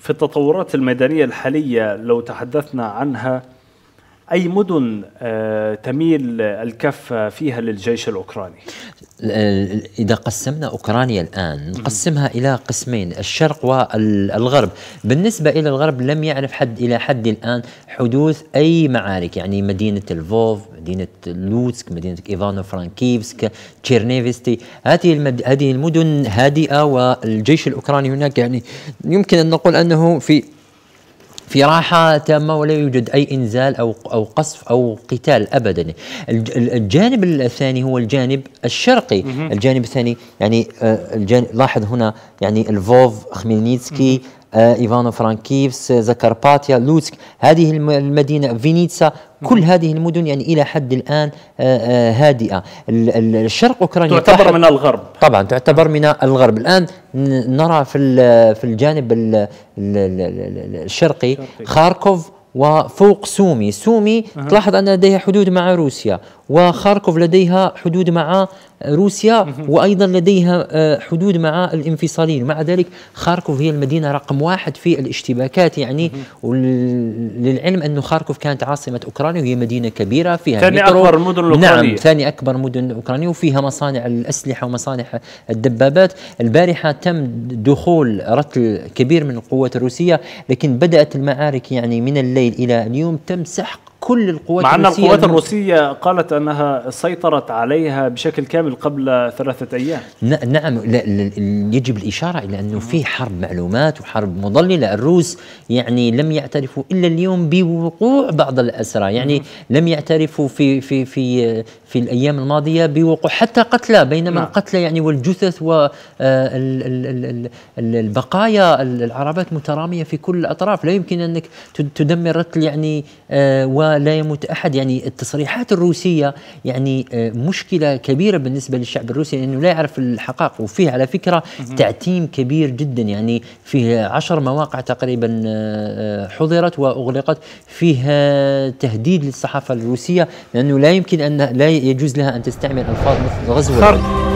في التطورات المدنية الحالية لو تحدثنا عنها أي مدن آه، تميل الكفة فيها للجيش الأوكراني؟ إذا قسمنا أوكرانيا الآن نقسمها إلى قسمين الشرق والغرب بالنسبة إلى الغرب لم يعرف حد إلى حد الآن حدوث أي معارك يعني مدينة الفوف مدينة لوتسك مدينة إيفانو فرانكيفسك تشيرنيفستي هذه المد... هذه المدن هادئة والجيش الأوكراني هناك يعني يمكن أن نقول أنه في في راحة تامة ولا يوجد أي إنزال أو أو قصف أو قتال أبدا الجانب الثاني هو الجانب الشرقي مم. الجانب الثاني يعني آه، الجانب لاحظ هنا يعني الفوف خميلنيتسكي آه ايفانو فرانكيفس زكرباتيا لوتسك هذه المدينه فينيتسا كل هذه المدن يعني الى حد الان آه آه هادئه الشرق اوكرانيا تعتبر من الغرب طبعا تعتبر من الغرب الان نرى في في الجانب الشرقي خاركوف وفوق سومي سومي أه. تلاحظ أن لديها حدود مع روسيا وخاركوف لديها حدود مع روسيا وايضا لديها آه، حدود مع الانفصاليين مع ذلك خاركوف هي المدينه رقم واحد في الاشتباكات يعني للعلم انه خاركوف كانت عاصمه اوكرانيا وهي مدينه كبيره فيها ثاني اكبر مدن الاوكرانيه نعم ثاني اكبر مدن اوكرانيه وفيها مصانع الاسلحه ومصانع الدبابات البارحه تم دخول رتل كبير من القوات الروسيه لكن بدات المعارك يعني من الليل الى اليوم تم سحق كل القوات مع أن القوات الروسية قالت أنها سيطرت عليها بشكل كامل قبل ثلاثة أيام نعم لا يجب الإشارة إلى أنه في حرب معلومات وحرب مضللة الروس يعني لم يعترفوا إلا اليوم بوقوع بعض الأسرى يعني لم يعترفوا في في في في الأيام الماضية بوقوع حتى قتلى بينما نعم. القتلى يعني والجثث والبقايا آه، العربات مترامية في كل الأطراف لا يمكن أنك تدمر رتل يعني آه، و لا يموت احد يعني التصريحات الروسيه يعني آه، مشكله كبيره بالنسبه للشعب الروسي لانه لا يعرف الحقائق وفيه على فكره تعتيم كبير جدا يعني فيه عشر مواقع تقريبا آه، آه، حضرت واغلقت فيها تهديد للصحافه الروسيه لانه لا يمكن ان لا يجوز لها ان تستعمل الفاظ مثل غزو